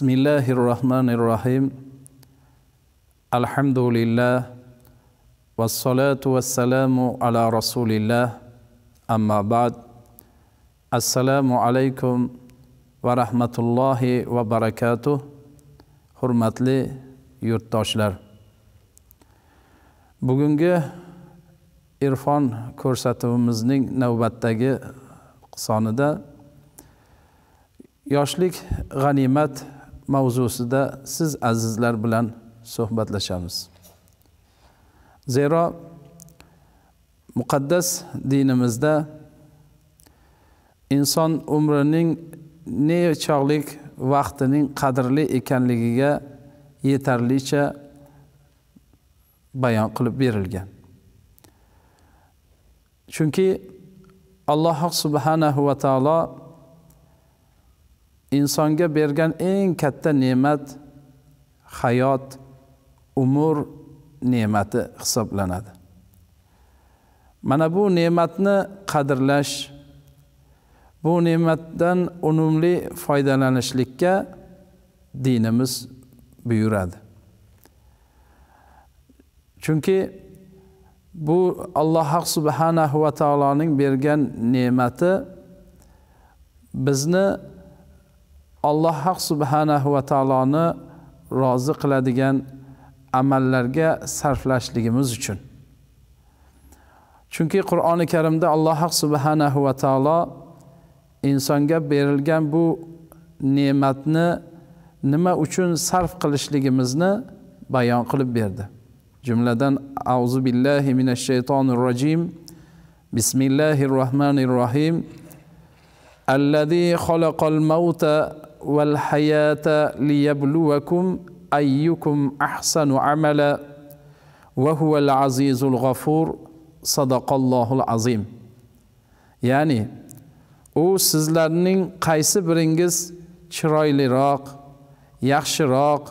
بسم الله الرحمن الرحيم الحمد لله والصلاة والسلام على رسول الله أما بعد السلام عليكم ورحمة الله وبركاته hurmatli yurtdoshlar bugungi irfon ko'rsatuvimizning navbatdagi sonida yoshlik غنيمات mavzusida siz azizlar bilan suhbatlashamiz zero muqaddas dinimizda inson umrining nechog'lik vaqtining qadrli ekanligiga yetarlicha bayon qilib berilgan chunki alloh subhanahu va taolo insonga bergan eng katta ne'mat hayot umr ne'mati hisoblanadi mana bu ne'matni qadrlash bu ne'matdan unumli foydalanishlikka dinimiz buyuradi chunki bu alloh subhanahu va taoloning bergan ne'mati bizni alloh haq subhanahu va taoloni rozi qiladigan amallarga sarflashligimiz uchun chunki qur'oni karimda alloh haq subhanahu va taolo insonga berilgan bu ne'matni nima uchun sarf qilishligimizni bayon qilib berdi jumladan avzu billahi minash shaytonir rojim bismillahir rohmanir rohim allazi xalaqal mauta wal ليبلوكم liyabluwakum ayyukum عملا وهو العزيز الغفور صدق الله العظيم يعني ya'ni u sizlarning qaysi biringiz chiroyliroq yaxshiroq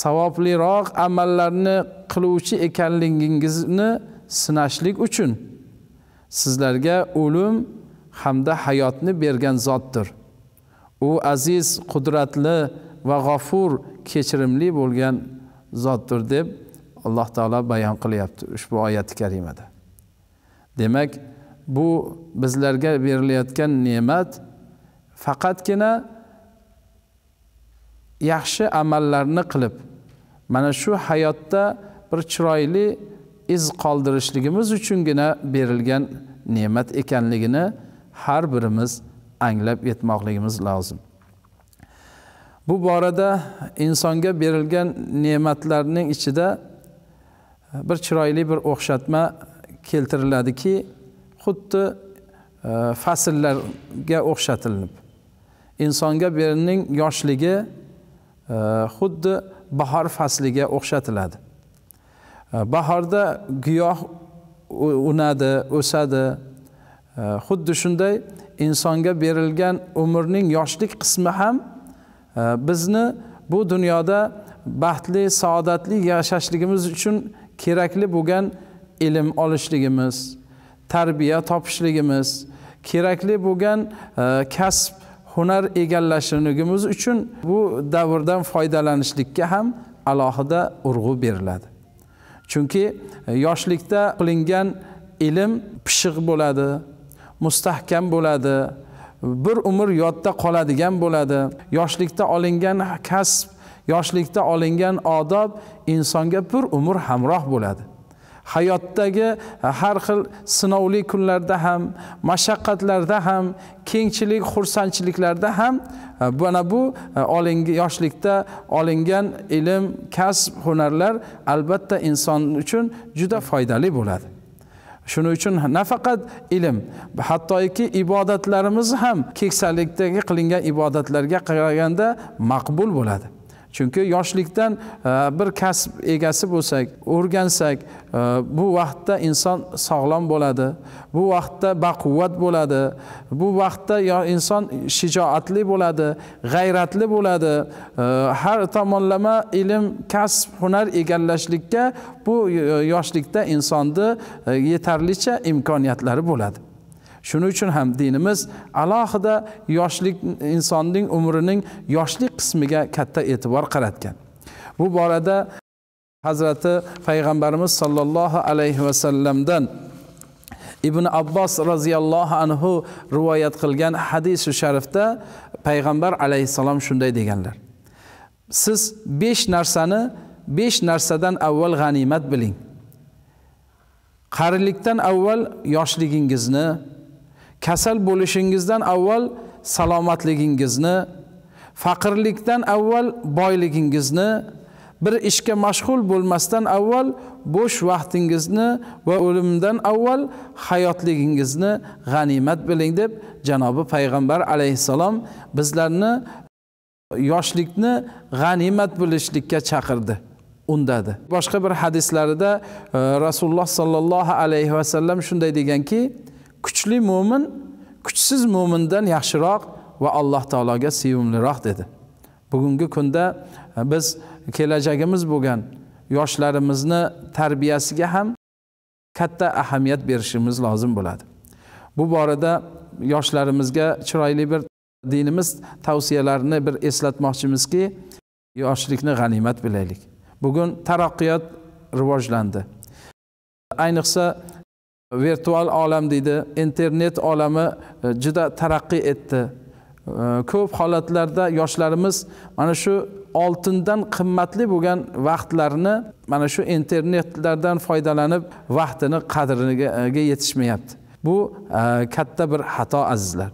savobliroq amallarni qiluvchi ekanligingizni sinashlik uchun sizlarga o'lim hamda hayotni bergan zotdir u aziz qudratli va g'afur kechirimli bo'lgan zotdir deb alloh taolo bayon qilyapti ushbu oyati karimada demak bu bizlarga berilayotgan ne'mat faqatgina yaxshi amallarni qilib mana shu hayotda bir chiroyli iz qoldirishligimiz uchungina berilgan ne'mat ekanligini har birimiz anglab yetmoqligimiz lozim bu borada insonga berilgan ne'matlarning ichida e, bir chiroyli bir o'xshatma keltiriladiki xuddi e, fasllarga o'xshatilib insonga berining yoshligi e, xuddi bahor fasliga o'xshatiladi bahorda giyoh unadi o'sadi xuddi shunday insonga berilgan umrning yoshlik qismi ham e, bizni bu dunyoda baxtli saodatli yashashligimiz uchun kerakli bo'lgan ilm olishligimiz tarbiya topishligimiz kerakli bo'lgan e, kasb hunar egallashligimiz uchun bu davrdan foydalanishlikka ham alohida urg'u beriladi chunki e, yoshlikda qilingan ilm pishiq bo'ladi mustahkam bo'ladi bir umr yodda qoladigan bo'ladi yoshlikda olingan kasb yoshlikda olingan odob insonga bir umr hamroh bo'ladi hayotdagi har xil sinovli kunlarda ham mashaqqatlarda ham kengchilik xursandchiliklarda ham mana bu yoshlikda olingan ilm kasb hunarlar albatta inson uchun juda foydali bo'ladi shuning uchun nafaqat ilm hattoki ibodatlarimiz ham keksalikdagi qilingan ibodatlarga qaraganda maqbul bo'ladi chunki yoshlikdan e, bir kasb egasi bo'lsak o'rgansak e, bu vaqtda inson sog'lom bo'ladi bu vaqtda baquvvat bo'ladi bu vaqtda inson shijoatli bo'ladi g'ayratli bo'ladi e, har tomonlama ilm kasb hunar egallashlikka bu yoshlikda insonni yetarlicha imkoniyatlari bo'ladi shuning uchun ham dinimiz alohida yoshlik insonning umrining yoshlik qismiga katta e'tibor qaratgan bu borada hazrati payg'ambarimiz sollallohu alayhi vasallamdan ibn abbos roziyallohu anhu rivoyat qilgan hadisi sharifda payg'ambar alayhissalom shunday deganlar siz besh narsani besh narsadan avval g'animat biling qarilikdan avval yoshligingizni kasal bo'lishingizdan avval salomatligingizni faqirlikdan avval boyligingizni bir ishga mashg'ul bo'lmasdan avval bo'sh vaqtingizni va o'limdan avval hayotligingizni g'animat biling deb janobi payg'ambar alayhissalom bizlarni yoshlikni g'animat bilishlikka chaqirdi undadi boshqa bir hadislarida e, rasululloh sollallohu alayhi vasallam shunday deganki kuchli mo'min kuchsiz mo'mindan yaxshiroq va alloh taologa sevimliroq dedi bugungi kunda e, biz kelajagimiz bo'lgan yoshlarimizni tarbiyasiga ham katta ahamiyat berishimiz lozim bo'ladi bu borada yoshlarimizga chiroyli bir dinimiz tavsiyalarini bir eslatmoqchimizki yoshlikni g'animat bilaylik bugun taraqqiyot rivojlandi ayniqsa virtual olam deydi internet olami e, juda taraqqiy etdi e, ko'p holatlarda yoshlarimiz mana shu oltindan qimmatli bo'lgan vaqtlarni mana shu internetlardan foydalanib vaqtini qadriga e, yetishmayapti bu e, katta bir xato azizlar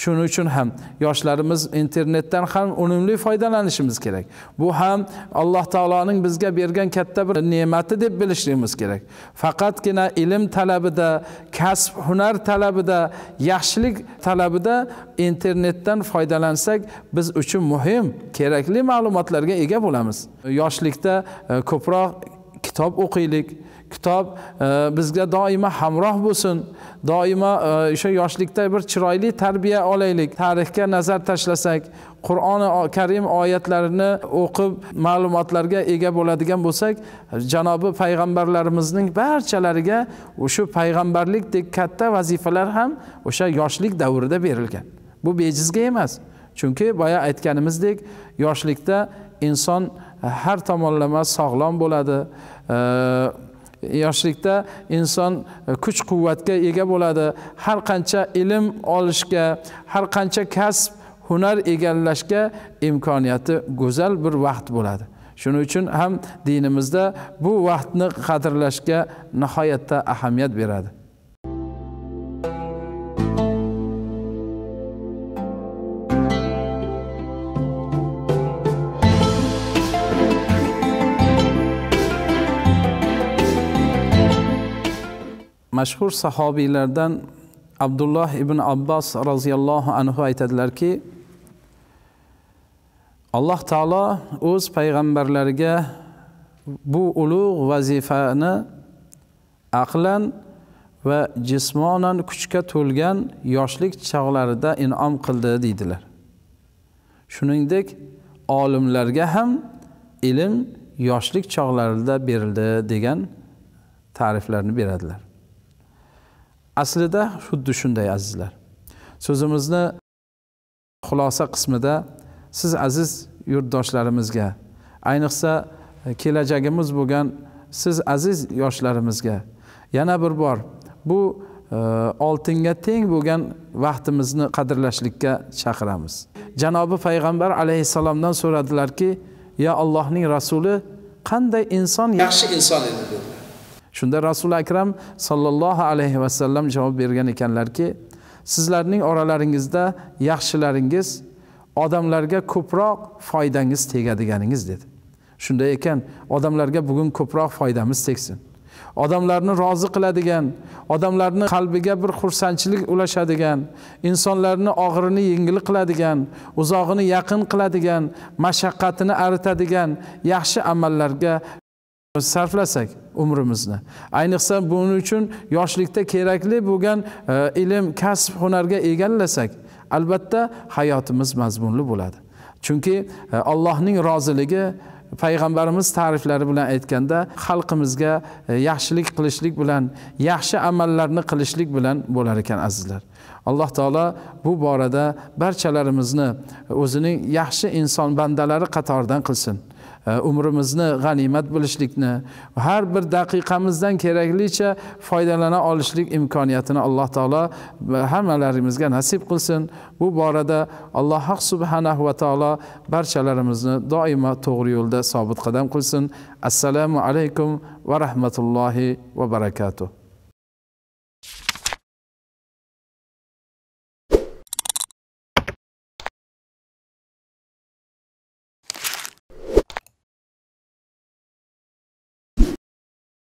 shuning uchun ham yoshlarimiz internetdan ham unumli foydalanishimiz kerak bu hem Allah Taala'nın bizga bergan katta bir ne'mati gerek. Fakat kerak faqatgina ilm talabida kasb hunar talabida yaxshilik talabida internetten foydalansak biz uchun muhim kerakli ma'lumotlarga ega bo'lamiz yoshlikda e, ko'proq kitob o'qiylik kitob e, bizga doimo hamroh bo'lsin doimo e, o'sha yoshlikda bir chiroyli tarbiya olaylik tarixga nazar tashlasak qur'oni karim oyatlarini o'qib ma'lumotlarga ega bo'ladigan bo'lsak janobi payg'ambarlarimizning barchalariga o'sha payg'ambarlikdek katta vazifalar ham o'sha yoshlik davrida berilgan bu bejizga emas chunki boya aytganimizdek yoshlikda inson har tomonlama sog'lom bo'ladi yoshlikda inson kuch quvvatga ega bo'ladi har qancha ilm olishga har qancha kasb hunar egallashga imkoniyati go'zal bir vaqt bo'ladi shuning uchun ham dinimizda bu vaqtni qadrlashga nihoyatda ahamiyat beradi mashhur sahobiylardan abdulloh ibn abbos roziyallohu anhu aytadilarki alloh taolo o'z payg'ambarlariga bu ulug' vazifani aqlan va jismonan kuchga to'lgan yoshlik chog'larida inom qildi deydilar shuningdek olimlarga ham ilm yoshlik chog'larida berildi degan ta'riflarni beradilar aslida xuddi shunday azizlar so'zimizni xulosa qismida siz aziz yurtdoshlarimizga ayniqsa kelajagimiz bo'lgan siz aziz yoshlarimizga yana bir bor bu e, oltinga teng bo'lgan vaqtimizni qadrlashlikka chaqiramiz janobi payg'ambar alayhissalomdan so'radilarki ya allohning rasuli qanday inson yaxshi inson edi dedi shunda rasuli akram sollallohu alayhi vasallam javob bergan ekanlarki sizlarning oralaringizda yaxshilaringiz odamlarga ko'proq foydangiz tegadiganingiz dedi shunday ekan odamlarga bugun ko'proq foydamiz tegsin odamlarni rozi qiladigan odamlarni qalbiga bir xursandchilik ulashadigan insonlarni og'irini yengil qiladigan uzog'ini yaqin qiladigan mashaqqatini aritadigan yaxshi amallarga sarflasak umrimizni ayniqsa buning uchun yoshlikda kerakli bo'lgan e, ilm kasb hunarga egallasak albatta hayotimiz mazmunli bo'ladi chunki e, allohning roziligi payg'ambarimiz ta'riflari bilan aytganda xalqimizga e, yaxshilik qilishlik bilan yaxshi amallarni qilishlik bilan bo'lar ekan azizlar alloh taolo bu borada barchalarimizni o'zining yaxshi inson bandalari qatoridan qilsin E, umrimizni g'animat bilishlikni har bir daqiqamizdan keraklicha foydalana olishlik imkoniyatini alloh taolo hammalarimizga nasib qilsin bu borada alloh haq subhanahu va taolo barchalarimizni doimo to'g'ri yo'lda sobit qadam qilsin assalomu alaykum va rahmatullohi va barakatuh